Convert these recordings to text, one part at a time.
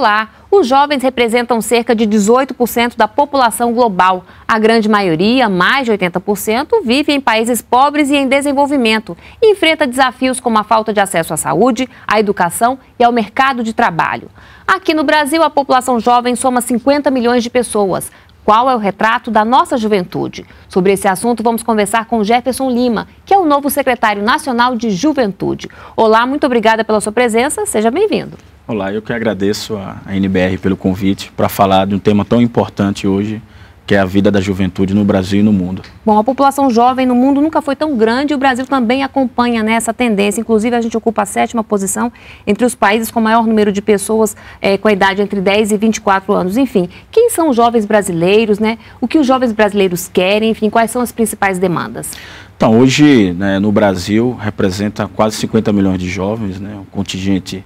escolar. Os jovens representam cerca de 18% da população global. A grande maioria, mais de 80%, vive em países pobres e em desenvolvimento e enfrenta desafios como a falta de acesso à saúde, à educação e ao mercado de trabalho. Aqui no Brasil, a população jovem soma 50 milhões de pessoas. Qual é o retrato da nossa juventude? Sobre esse assunto, vamos conversar com Jefferson Lima, que é o novo secretário nacional de Juventude. Olá, muito obrigada pela sua presença, seja bem-vindo. Olá, eu que agradeço a, a NBR pelo convite para falar de um tema tão importante hoje, que é a vida da juventude no Brasil e no mundo. Bom, a população jovem no mundo nunca foi tão grande e o Brasil também acompanha nessa né, tendência. Inclusive, a gente ocupa a sétima posição entre os países com maior número de pessoas é, com a idade entre 10 e 24 anos. Enfim, quem são os jovens brasileiros, né? O que os jovens brasileiros querem, enfim, quais são as principais demandas? Então, hoje, né, no Brasil, representa quase 50 milhões de jovens, né? Um contingente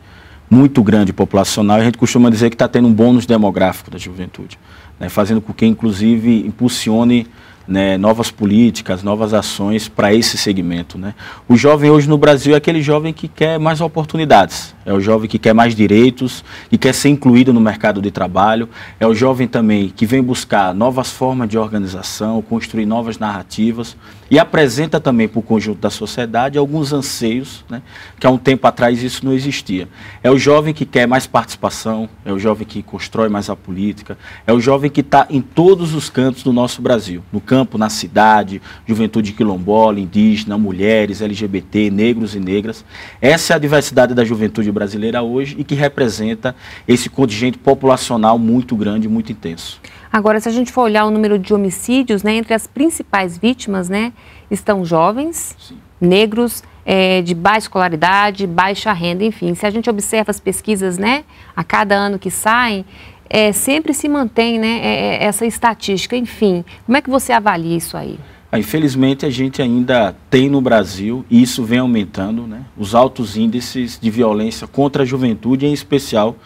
muito grande populacional, e a gente costuma dizer que está tendo um bônus demográfico da juventude, né, fazendo com que, inclusive, impulsione né, novas políticas, novas ações para esse segmento. Né? O jovem hoje no Brasil é aquele jovem que quer mais oportunidades, é o jovem que quer mais direitos, que quer ser incluído no mercado de trabalho, é o jovem também que vem buscar novas formas de organização, construir novas narrativas e apresenta também para o conjunto da sociedade alguns anseios, né, que há um tempo atrás isso não existia. É o jovem que quer mais participação, é o jovem que constrói mais a política, é o jovem que está em todos os cantos do nosso Brasil, no campo, na cidade, juventude quilombola, indígena, mulheres, LGBT, negros e negras. Essa é a diversidade da juventude brasileira hoje e que representa esse contingente populacional muito grande, muito intenso. Agora, se a gente for olhar o número de homicídios, né, entre as principais vítimas, né, estão jovens, Sim. negros, é, de baixa escolaridade, baixa renda, enfim. Se a gente observa as pesquisas, né, a cada ano que saem, é, sempre se mantém, né, é, é essa estatística, enfim. Como é que você avalia isso aí? Ah, infelizmente, a gente ainda tem no Brasil, e isso vem aumentando, né, os altos índices de violência contra a juventude, em especial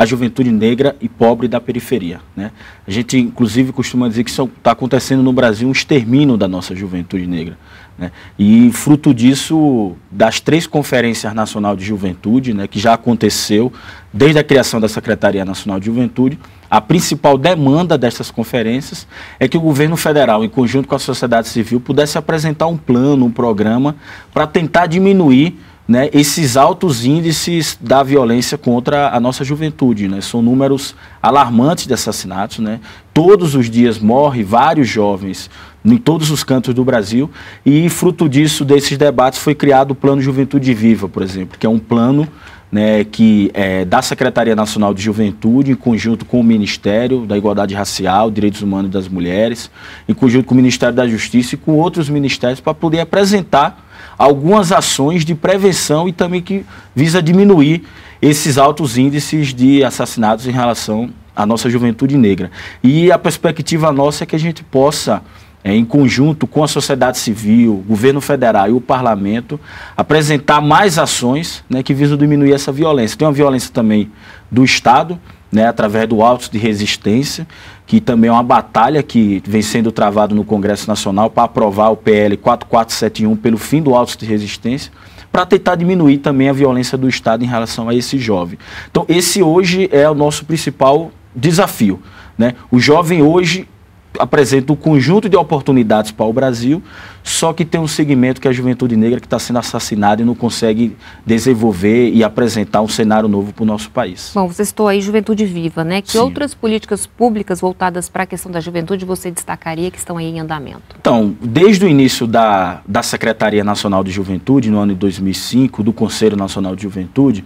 a juventude negra e pobre da periferia. Né? A gente, inclusive, costuma dizer que está acontecendo no Brasil um extermínio da nossa juventude negra. Né? E fruto disso, das três conferências nacional de juventude, né, que já aconteceu desde a criação da Secretaria Nacional de Juventude, a principal demanda dessas conferências é que o governo federal, em conjunto com a sociedade civil, pudesse apresentar um plano, um programa para tentar diminuir né, esses altos índices da violência contra a nossa juventude. Né? São números alarmantes de assassinatos. Né? Todos os dias morrem vários jovens em todos os cantos do Brasil e fruto disso, desses debates, foi criado o Plano Juventude Viva, por exemplo, que é um plano né, que é, da Secretaria Nacional de Juventude, em conjunto com o Ministério da Igualdade Racial, Direitos Humanos das Mulheres, em conjunto com o Ministério da Justiça e com outros ministérios, para poder apresentar algumas ações de prevenção e também que visa diminuir esses altos índices de assassinatos em relação à nossa juventude negra. E a perspectiva nossa é que a gente possa, é, em conjunto com a sociedade civil, governo federal e o parlamento, apresentar mais ações né, que visam diminuir essa violência. Tem uma violência também do Estado, né, através do auto de resistência, que também é uma batalha que vem sendo travada no Congresso Nacional para aprovar o PL 4471 pelo fim do auto de resistência, para tentar diminuir também a violência do Estado em relação a esse jovem. Então, esse hoje é o nosso principal desafio. Né? O jovem hoje apresenta um conjunto de oportunidades para o Brasil, só que tem um segmento que é a juventude negra que está sendo assassinada e não consegue desenvolver e apresentar um cenário novo para o nosso país. Bom, você citou aí Juventude Viva, né? Que Sim. outras políticas públicas voltadas para a questão da juventude você destacaria que estão aí em andamento? Então, desde o início da, da Secretaria Nacional de Juventude, no ano de 2005, do Conselho Nacional de Juventude,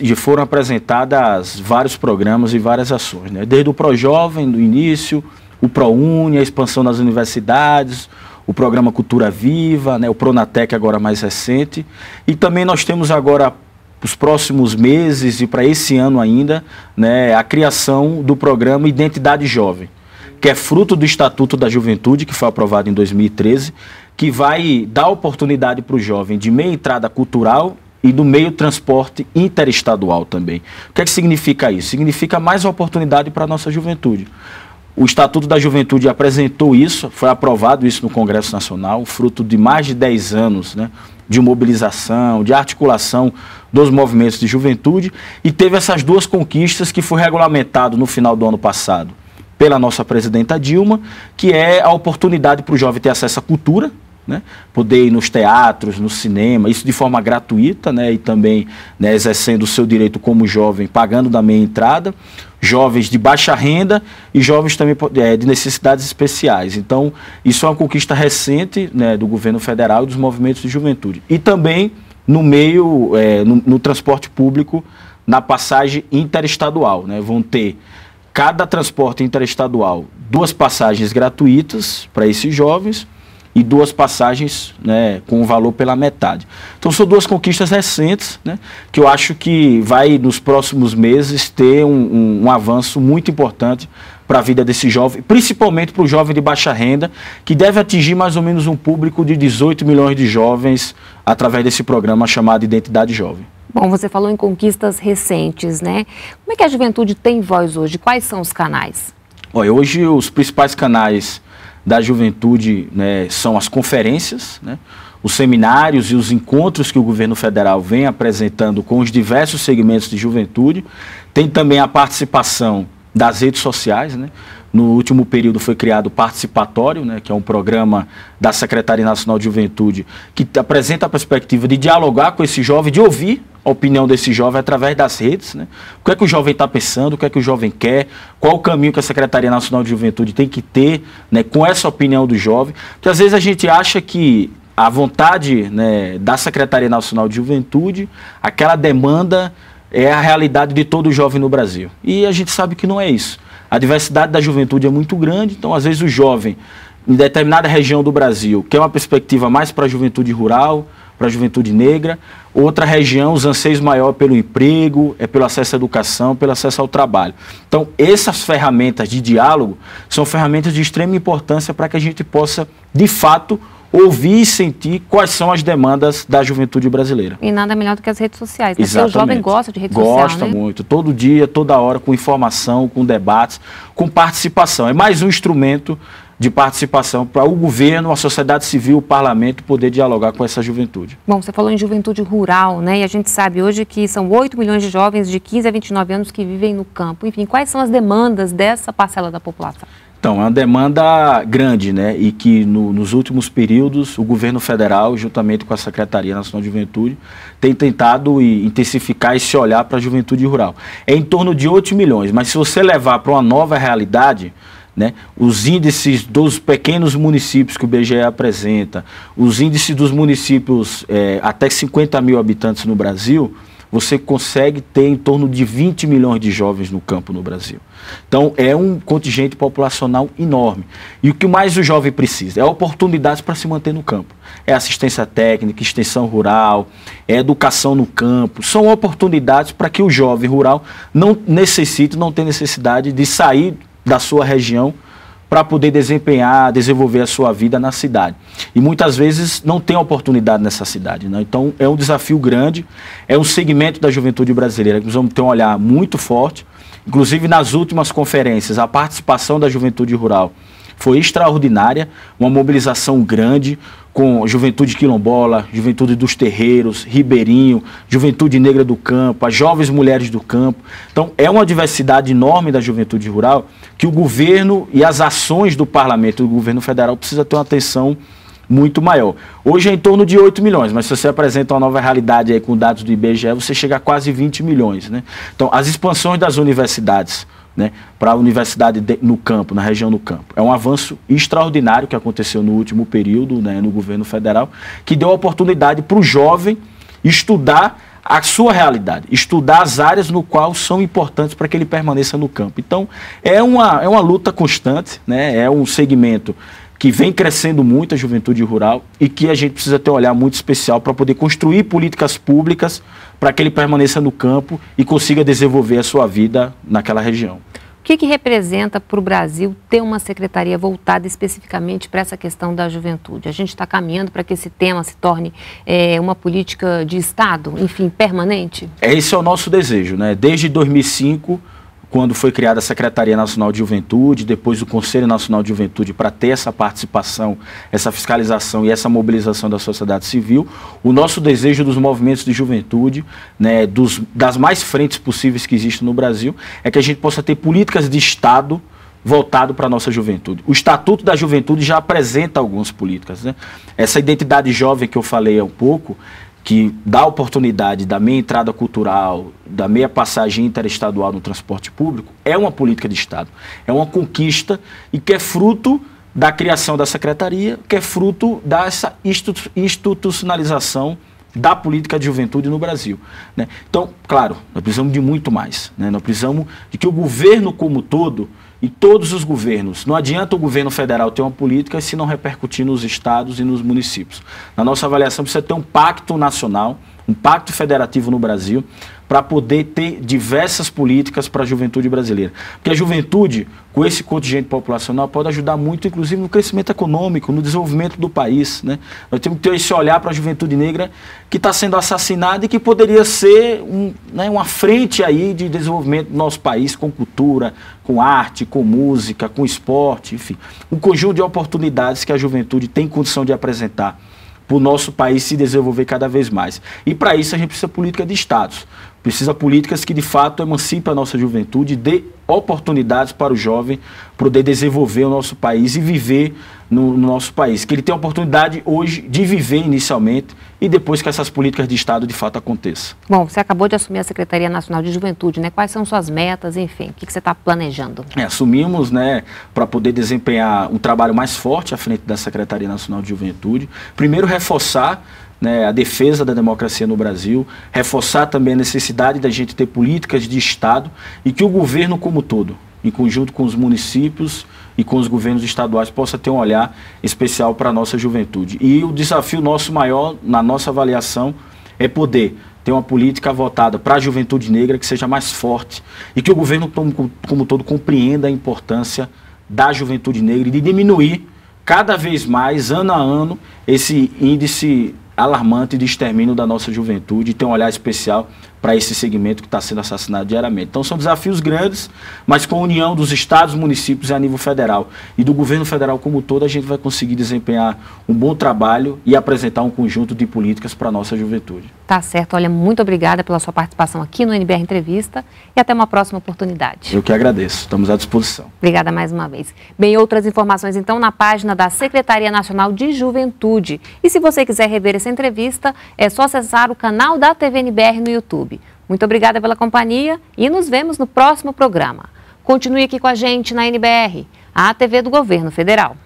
e foram apresentadas vários programas e várias ações, né? Desde o Pro Jovem, do início o ProUni, a expansão das universidades, o programa Cultura Viva, né, o Pronatec agora mais recente. E também nós temos agora os próximos meses e para esse ano ainda, né, a criação do programa Identidade Jovem, que é fruto do Estatuto da Juventude, que foi aprovado em 2013, que vai dar oportunidade para o jovem de meia entrada cultural e do meio transporte interestadual também. O que, é que significa isso? Significa mais oportunidade para a nossa juventude. O Estatuto da Juventude apresentou isso, foi aprovado isso no Congresso Nacional, fruto de mais de 10 anos né, de mobilização, de articulação dos movimentos de juventude, e teve essas duas conquistas que foi regulamentado no final do ano passado pela nossa presidenta Dilma, que é a oportunidade para o jovem ter acesso à cultura, né? poder ir nos teatros, no cinema, isso de forma gratuita né? e também né, exercendo o seu direito como jovem, pagando da meia entrada, jovens de baixa renda e jovens também é, de necessidades especiais. Então, isso é uma conquista recente né, do governo federal e dos movimentos de juventude. E também no meio, é, no, no, transporte público, na passagem interestadual. Né? Vão ter cada transporte interestadual duas passagens gratuitas para esses jovens e duas passagens né, com o valor pela metade. Então são duas conquistas recentes, né, que eu acho que vai nos próximos meses ter um, um, um avanço muito importante para a vida desse jovem, principalmente para o jovem de baixa renda, que deve atingir mais ou menos um público de 18 milhões de jovens através desse programa chamado Identidade Jovem. Bom, você falou em conquistas recentes, né? Como é que a juventude tem voz hoje? Quais são os canais? Olha, hoje os principais canais da juventude né, são as conferências, né, os seminários e os encontros que o governo federal vem apresentando com os diversos segmentos de juventude. Tem também a participação das redes sociais. Né? No último período foi criado o Participatório, né, que é um programa da Secretaria Nacional de Juventude, que apresenta a perspectiva de dialogar com esse jovem, de ouvir a opinião desse jovem através das redes, né? O que é que o jovem está pensando, o que é que o jovem quer, qual o caminho que a Secretaria Nacional de Juventude tem que ter, né, com essa opinião do jovem. Porque às vezes a gente acha que a vontade, né, da Secretaria Nacional de Juventude, aquela demanda é a realidade de todo jovem no Brasil. E a gente sabe que não é isso. A diversidade da juventude é muito grande, então às vezes o jovem em determinada região do Brasil que é uma perspectiva mais para a juventude rural, para a juventude negra, outra região, os anseios maior é pelo emprego, é pelo acesso à educação, pelo acesso ao trabalho. Então, essas ferramentas de diálogo são ferramentas de extrema importância para que a gente possa, de fato, ouvir e sentir quais são as demandas da juventude brasileira. E nada melhor do que as redes sociais. Né? Exatamente. Porque o jovem gosta de redes sociais. Gosta social, né? muito. Todo dia, toda hora, com informação, com debates, com participação. É mais um instrumento de participação para o governo, a sociedade civil, o parlamento poder dialogar com essa juventude. Bom, você falou em juventude rural, né? E a gente sabe hoje que são 8 milhões de jovens de 15 a 29 anos que vivem no campo. Enfim, quais são as demandas dessa parcela da população? Então, é uma demanda grande, né? E que no, nos últimos períodos o governo federal, juntamente com a Secretaria Nacional de Juventude, tem tentado intensificar esse olhar para a juventude rural. É em torno de 8 milhões, mas se você levar para uma nova realidade, né? Os índices dos pequenos municípios que o BGE apresenta, os índices dos municípios é, até 50 mil habitantes no Brasil, você consegue ter em torno de 20 milhões de jovens no campo no Brasil. Então é um contingente populacional enorme. E o que mais o jovem precisa? É oportunidades para se manter no campo. É assistência técnica, extensão rural, é educação no campo. São oportunidades para que o jovem rural não necessite, não tenha necessidade de sair da sua região para poder desempenhar, desenvolver a sua vida na cidade. E muitas vezes não tem oportunidade nessa cidade. Né? Então é um desafio grande, é um segmento da juventude brasileira que nós vamos ter um olhar muito forte. Inclusive nas últimas conferências, a participação da juventude rural foi extraordinária, uma mobilização grande com Juventude Quilombola, Juventude dos Terreiros, Ribeirinho, Juventude Negra do Campo, as Jovens Mulheres do Campo. Então, é uma diversidade enorme da juventude rural que o governo e as ações do parlamento do governo federal precisa ter uma atenção muito maior. Hoje é em torno de 8 milhões, mas se você apresenta uma nova realidade aí com dados do IBGE, você chega a quase 20 milhões. Né? Então, as expansões das universidades né, para a universidade de, no campo, na região do campo. É um avanço extraordinário que aconteceu no último período, né, no governo federal, que deu oportunidade para o jovem estudar a sua realidade, estudar as áreas no qual são importantes para que ele permaneça no campo. Então, é uma, é uma luta constante, né, é um segmento que vem crescendo muito a juventude rural e que a gente precisa ter um olhar muito especial para poder construir políticas públicas para que ele permaneça no campo e consiga desenvolver a sua vida naquela região. O que, que representa para o Brasil ter uma secretaria voltada especificamente para essa questão da juventude? A gente está caminhando para que esse tema se torne é, uma política de Estado, enfim, permanente? É, esse é o nosso desejo. Né? Desde 2005, quando foi criada a Secretaria Nacional de Juventude, depois o Conselho Nacional de Juventude, para ter essa participação, essa fiscalização e essa mobilização da sociedade civil, o nosso desejo dos movimentos de juventude, né, dos, das mais frentes possíveis que existem no Brasil, é que a gente possa ter políticas de Estado voltado para a nossa juventude. O Estatuto da Juventude já apresenta algumas políticas. Né? Essa identidade jovem que eu falei há um pouco, que dá a oportunidade da meia entrada cultural, da meia passagem interestadual no transporte público, é uma política de Estado. É uma conquista e que é fruto da criação da secretaria, que é fruto dessa institucionalização da política de juventude no Brasil. Né? Então, claro, nós precisamos de muito mais. Né? Nós precisamos de que o governo como todo e todos os governos. Não adianta o governo federal ter uma política se não repercutir nos estados e nos municípios. Na nossa avaliação, precisa ter um pacto nacional, um pacto federativo no Brasil, para poder ter diversas políticas para a juventude brasileira. Porque a juventude, com esse contingente populacional, pode ajudar muito, inclusive, no crescimento econômico, no desenvolvimento do país. Né? Nós temos que ter esse olhar para a juventude negra que está sendo assassinada e que poderia ser um, né, uma frente aí de desenvolvimento do nosso país com cultura, com arte, com música, com esporte, enfim. Um conjunto de oportunidades que a juventude tem condição de apresentar para o nosso país se desenvolver cada vez mais. E para isso a gente precisa de política de estados. Precisa políticas que de fato emancipem a nossa juventude, dê oportunidades para o jovem poder desenvolver o nosso país e viver no, no nosso país. Que ele tenha a oportunidade hoje de viver inicialmente e depois que essas políticas de Estado de fato aconteçam. Bom, você acabou de assumir a Secretaria Nacional de Juventude, né? Quais são suas metas, enfim, o que, que você está planejando? É, assumimos, né, para poder desempenhar um trabalho mais forte à frente da Secretaria Nacional de Juventude. Primeiro, reforçar né, a defesa da democracia no Brasil, reforçar também a necessidade da gente ter políticas de Estado e que o governo como todo, em conjunto com os municípios e com os governos estaduais, possa ter um olhar especial para a nossa juventude. E o desafio nosso maior, na nossa avaliação, é poder ter uma política votada para a juventude negra que seja mais forte e que o governo como, todo compreenda a importância da juventude negra e de diminuir cada vez mais, ano a ano, esse índice alarmante de extermínio da nossa juventude e tem um olhar especial para esse segmento que está sendo assassinado diariamente. Então são desafios grandes, mas com a união dos estados, municípios e a nível federal e do governo federal como todo, a gente vai conseguir desempenhar um bom trabalho e apresentar um conjunto de políticas para a nossa juventude. Tá certo. Olha, muito obrigada pela sua participação aqui no NBR Entrevista e até uma próxima oportunidade. Eu que agradeço. Estamos à disposição. Obrigada mais uma vez. Bem, outras informações então na página da Secretaria Nacional de Juventude. E se você quiser rever essa entrevista, é só acessar o canal da TV NBR no YouTube. Muito obrigada pela companhia e nos vemos no próximo programa. Continue aqui com a gente na NBR, a TV do Governo Federal.